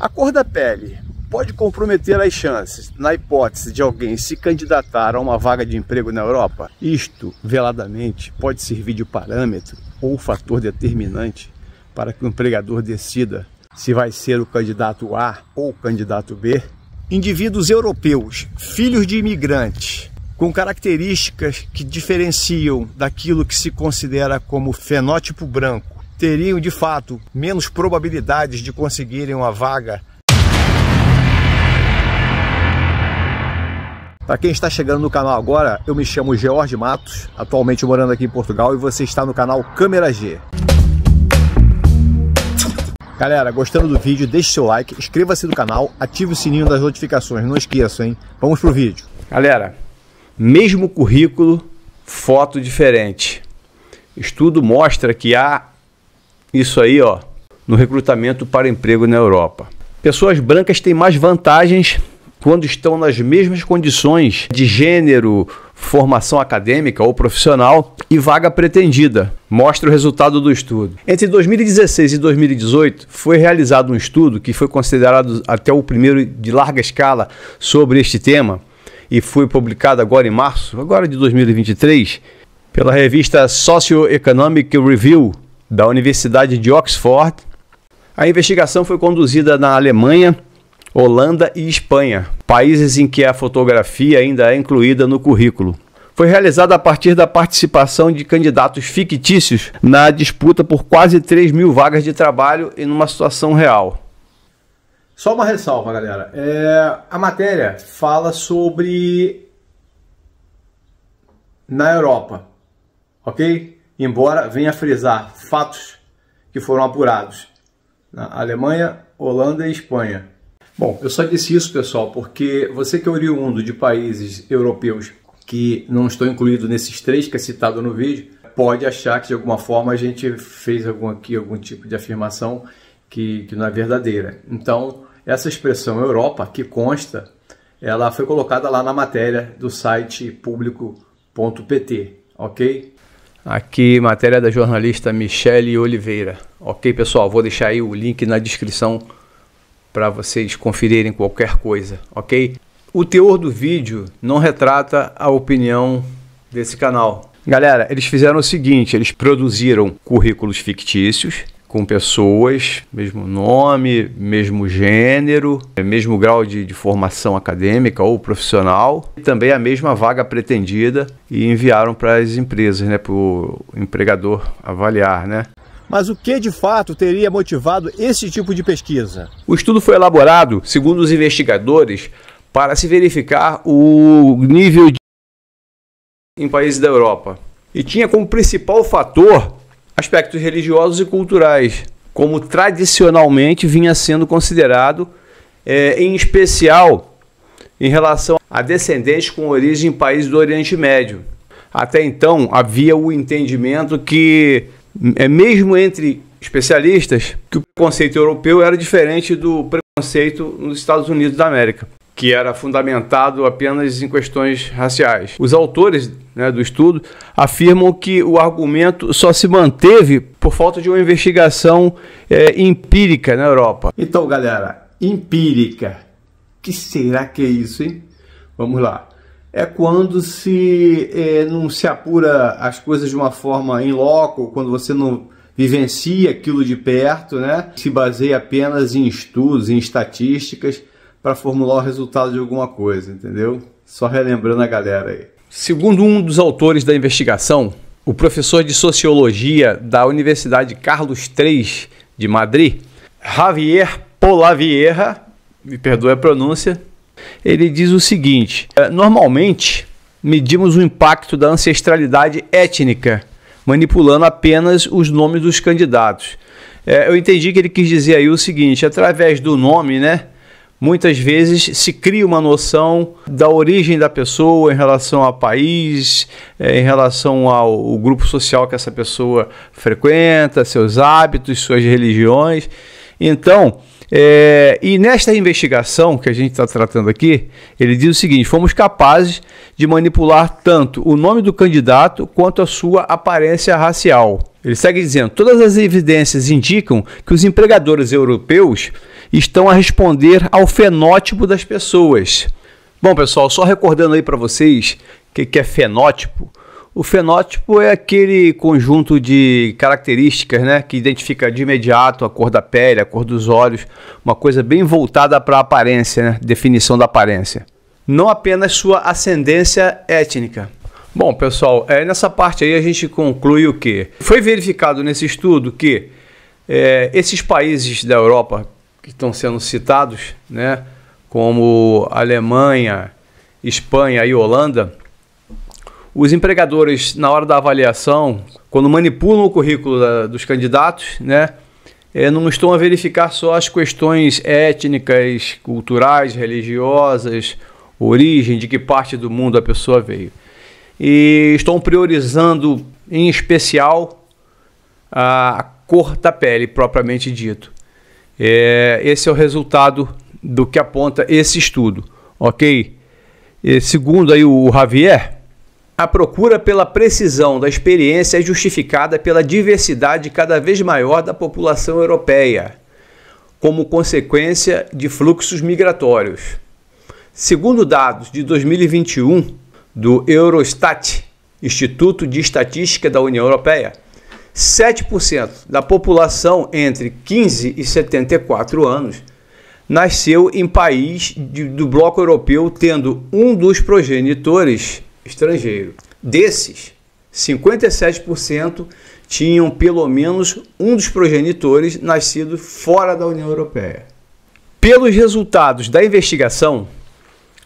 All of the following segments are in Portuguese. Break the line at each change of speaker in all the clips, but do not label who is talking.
A cor da pele pode comprometer as chances, na hipótese de alguém se candidatar a uma vaga de emprego na Europa? Isto, veladamente, pode servir de parâmetro ou fator determinante para que o empregador decida se vai ser o candidato A ou o candidato B? Indivíduos europeus, filhos de imigrantes, com características que diferenciam daquilo que se considera como fenótipo branco teriam de fato menos probabilidades de conseguirem uma vaga. Para quem está chegando no canal agora, eu me chamo George Matos, atualmente morando aqui em Portugal e você está no canal Câmera G. Galera, gostando do vídeo, deixe seu like, inscreva-se no canal, ative o sininho das notificações, não esqueça, hein? Vamos pro vídeo. Galera, mesmo currículo, foto diferente. Estudo mostra que há isso aí, ó, no recrutamento para emprego na Europa. Pessoas brancas têm mais vantagens quando estão nas mesmas condições de gênero, formação acadêmica ou profissional e vaga pretendida. Mostra o resultado do estudo. Entre 2016 e 2018 foi realizado um estudo que foi considerado até o primeiro de larga escala sobre este tema e foi publicado agora em março, agora de 2023, pela revista Socioeconomic Review, da Universidade de Oxford. A investigação foi conduzida na Alemanha, Holanda e Espanha, países em que a fotografia ainda é incluída no currículo. Foi realizada a partir da participação de candidatos fictícios na disputa por quase 3 mil vagas de trabalho em uma situação real. Só uma ressalva, galera. É, a matéria fala sobre na Europa, ok? embora venha frisar fatos que foram apurados na Alemanha, Holanda e Espanha. Bom, eu só disse isso, pessoal, porque você que é oriundo de países europeus que não estão incluídos nesses três que é citado no vídeo, pode achar que de alguma forma a gente fez algum aqui algum tipo de afirmação que, que não é verdadeira. Então, essa expressão Europa, que consta, ela foi colocada lá na matéria do site público.pt, ok? Aqui, matéria da jornalista Michele Oliveira. Ok, pessoal, vou deixar aí o link na descrição para vocês conferirem qualquer coisa, ok? O teor do vídeo não retrata a opinião desse canal. Galera, eles fizeram o seguinte: eles produziram currículos fictícios com pessoas, mesmo nome, mesmo gênero, mesmo grau de, de, formação acadêmica ou profissional, e também a mesma vaga pretendida e enviaram para as empresas, né, para o empregador avaliar, né. Mas o que de fato teria motivado esse tipo de pesquisa? O estudo foi elaborado, segundo os investigadores, para se verificar o nível de em países da Europa. E tinha como principal fator aspectos religiosos e culturais, como tradicionalmente vinha sendo considerado, é, em especial em relação a descendentes com origem em países do Oriente Médio. Até então havia o entendimento que, é, mesmo entre especialistas, que o preconceito europeu era diferente do preconceito nos Estados Unidos da América que era fundamentado apenas em questões raciais. Os autores né, do estudo afirmam que o argumento só se manteve por falta de uma investigação é, empírica na Europa. Então, galera, empírica, que será que é isso, hein? Vamos lá. É quando se é, não se apura as coisas de uma forma em loco, quando você não vivencia aquilo de perto, né? Se baseia apenas em estudos, em estatísticas para formular o resultado de alguma coisa, entendeu? Só relembrando a galera aí. Segundo um dos autores da investigação, o professor de sociologia da Universidade Carlos III de Madrid, Javier Polavieja, me perdoe a pronúncia, ele diz o seguinte: é, normalmente medimos o impacto da ancestralidade étnica, manipulando apenas os nomes dos candidatos. É, eu entendi que ele quis dizer aí o seguinte: através do nome, né? muitas vezes se cria uma noção da origem da pessoa em relação ao país, eh, em relação ao grupo social que essa pessoa frequenta, seus hábitos, suas religiões. Então, é, e nesta investigação que a gente está tratando aqui, ele diz o seguinte: fomos capazes de manipular tanto o nome do candidato quanto a sua aparência racial. Ele segue dizendo: todas as evidências indicam que os empregadores europeus estão a responder ao fenótipo das pessoas. Bom, pessoal, só recordando aí para vocês o que, que é fenótipo. O fenótipo é aquele conjunto de características né, que identifica de imediato a cor da pele, a cor dos olhos, uma coisa bem voltada para a aparência, né, definição da aparência. Não apenas sua ascendência étnica. Bom, pessoal, é, nessa parte aí a gente conclui o que? Foi verificado nesse estudo que é, esses países da Europa que estão sendo citados, né, como Alemanha, Espanha e Holanda, os empregadores, na hora da avaliação, quando manipulam o currículo da, dos candidatos, né, é, não estão a verificar só as questões étnicas, culturais, religiosas, origem, de que parte do mundo a pessoa veio. E estão priorizando, em especial, a cor da pele, propriamente dito. É, esse é o resultado do que aponta esse estudo, ok? E segundo aí o Javier, a procura pela precisão da experiência é justificada pela diversidade cada vez maior da população europeia, como consequência de fluxos migratórios. Segundo dados de 2021 do Eurostat, Instituto de Estatística da União Europeia, 7% da população entre 15 e 74 anos nasceu em país de, do bloco europeu, tendo um dos progenitores estrangeiro. Desses, 57% tinham pelo menos um dos progenitores nascido fora da União Europeia. Pelos resultados da investigação,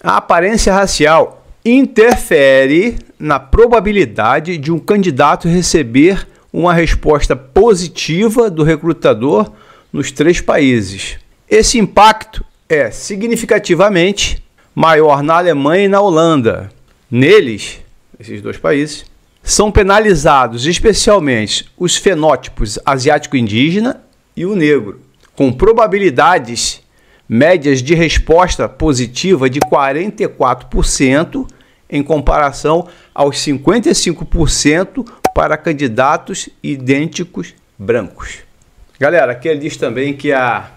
a aparência racial interfere na probabilidade de um candidato receber uma resposta positiva do recrutador nos três países. Esse impacto é significativamente maior na Alemanha e na Holanda, Neles, esses dois países, são penalizados especialmente os fenótipos asiático-indígena e o negro, com probabilidades médias de resposta positiva de 44% em comparação aos 55% para candidatos idênticos brancos. Galera, aqui ele é diz também que a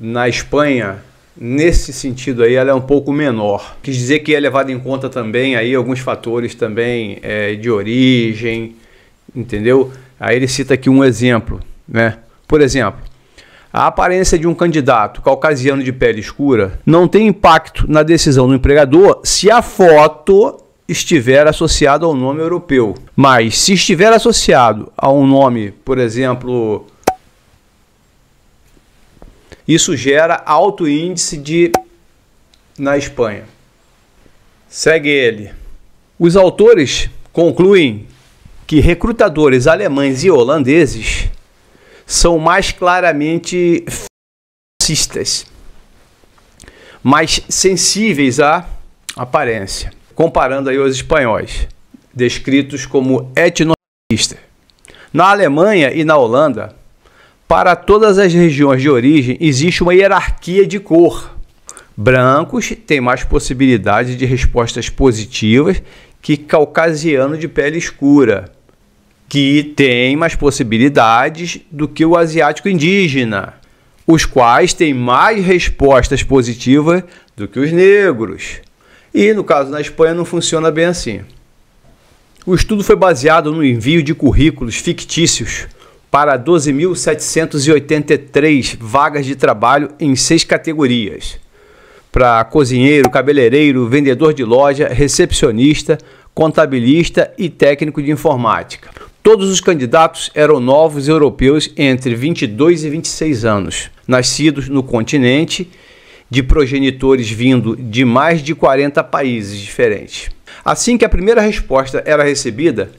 na Espanha nesse sentido aí ela é um pouco menor. Quis dizer que é levado em conta também aí alguns fatores também é, de origem, entendeu? Aí ele cita aqui um exemplo, né? Por exemplo, a aparência de um candidato caucasiano de pele escura não tem impacto na decisão do empregador se a foto estiver associada ao nome europeu. Mas se estiver associado a um nome, por exemplo, isso gera alto índice de na Espanha. Segue ele. Os autores concluem que recrutadores alemães e holandeses são mais claramente fascistas, mais sensíveis à aparência, comparando aí os espanhóis, descritos como etnocratistas. Na Alemanha e na Holanda, para todas as regiões de origem, existe uma hierarquia de cor. Brancos têm mais possibilidade de respostas positivas que caucasiano de pele escura, que tem mais possibilidades do que o asiático indígena, os quais têm mais respostas positivas do que os negros. E no caso na Espanha não funciona bem assim. O estudo foi baseado no envio de currículos fictícios para 12.783 vagas de trabalho em seis categorias: para cozinheiro, cabeleireiro, vendedor de loja, recepcionista, contabilista e técnico de informática. Todos os candidatos eram novos europeus entre 22 e 26 anos, nascidos no continente, de progenitores vindo de mais de 40 países diferentes. Assim que a primeira resposta era recebida,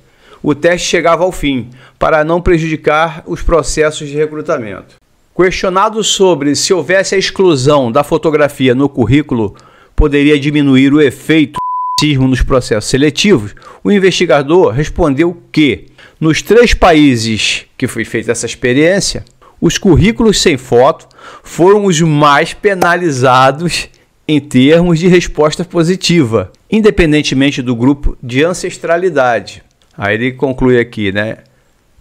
o teste chegava ao fim, para não prejudicar os processos de recrutamento. Questionado sobre se houvesse a exclusão da fotografia no currículo, poderia diminuir o efeito racismo nos processos seletivos, o investigador respondeu que, nos três países que foi feita essa experiência, os currículos sem foto foram os mais penalizados em termos de resposta positiva, independentemente do grupo de ancestralidade. Aí ele conclui aqui, né?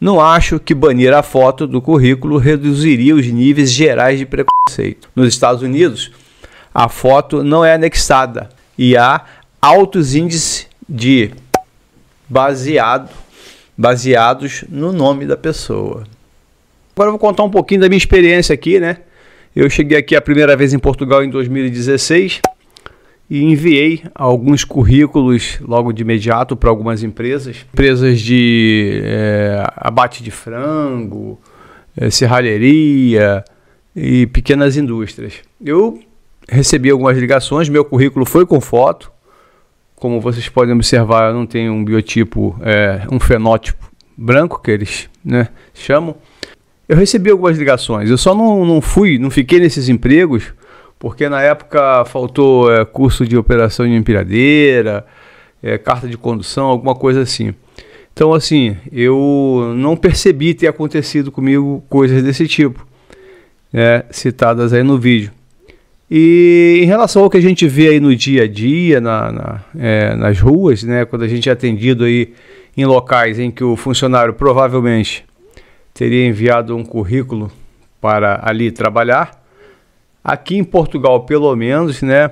Não acho que banir a foto do currículo reduziria os níveis gerais de preconceito. Nos Estados Unidos, a foto não é anexada e há altos índices de baseado baseados no nome da pessoa. Agora eu vou contar um pouquinho da minha experiência aqui, né? Eu cheguei aqui a primeira vez em Portugal em 2016 e enviei alguns currículos logo de imediato para algumas empresas, empresas de é, abate de frango, é, serralheria e pequenas indústrias. Eu recebi algumas ligações, meu currículo foi com foto. Como vocês podem observar, eu não tenho um biotipo, é, um fenótipo branco que eles né, chamam. Eu recebi algumas ligações, eu só não, não fui, não fiquei nesses empregos porque na época faltou é, curso de operação de empilhadeira, é, carta de condução, alguma coisa assim. Então, assim, eu não percebi ter acontecido comigo coisas desse tipo, né, citadas aí no vídeo. E em relação ao que a gente vê aí no dia a dia, na, na é, nas ruas, né, quando a gente é atendido aí em locais em que o funcionário provavelmente teria enviado um currículo para ali trabalhar, Aqui em Portugal, pelo menos, né,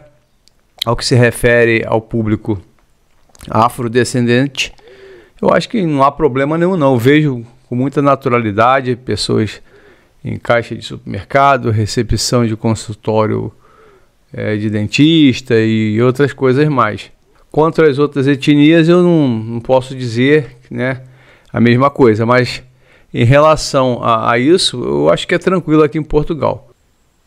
ao que se refere ao público afrodescendente, eu acho que não há problema nenhum, não. Eu vejo com muita naturalidade pessoas em caixa de supermercado, recepção de consultório é, de dentista e outras coisas mais. Quanto às outras etnias, eu não, não posso dizer né, a mesma coisa, mas em relação a, a isso, eu acho que é tranquilo aqui em Portugal.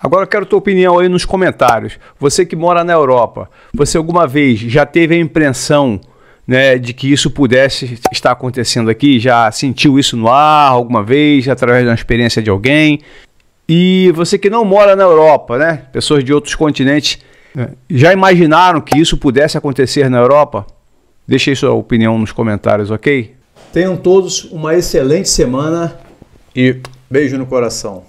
Agora eu quero tua opinião aí nos comentários. Você que mora na Europa, você alguma vez já teve a impressão né, de que isso pudesse estar acontecendo aqui? Já sentiu isso no ar alguma vez, através de uma experiência de alguém? E você que não mora na Europa, né? Pessoas de outros continentes, é. já imaginaram que isso pudesse acontecer na Europa? Deixe sua opinião nos comentários, ok? Tenham todos uma excelente semana e beijo no coração.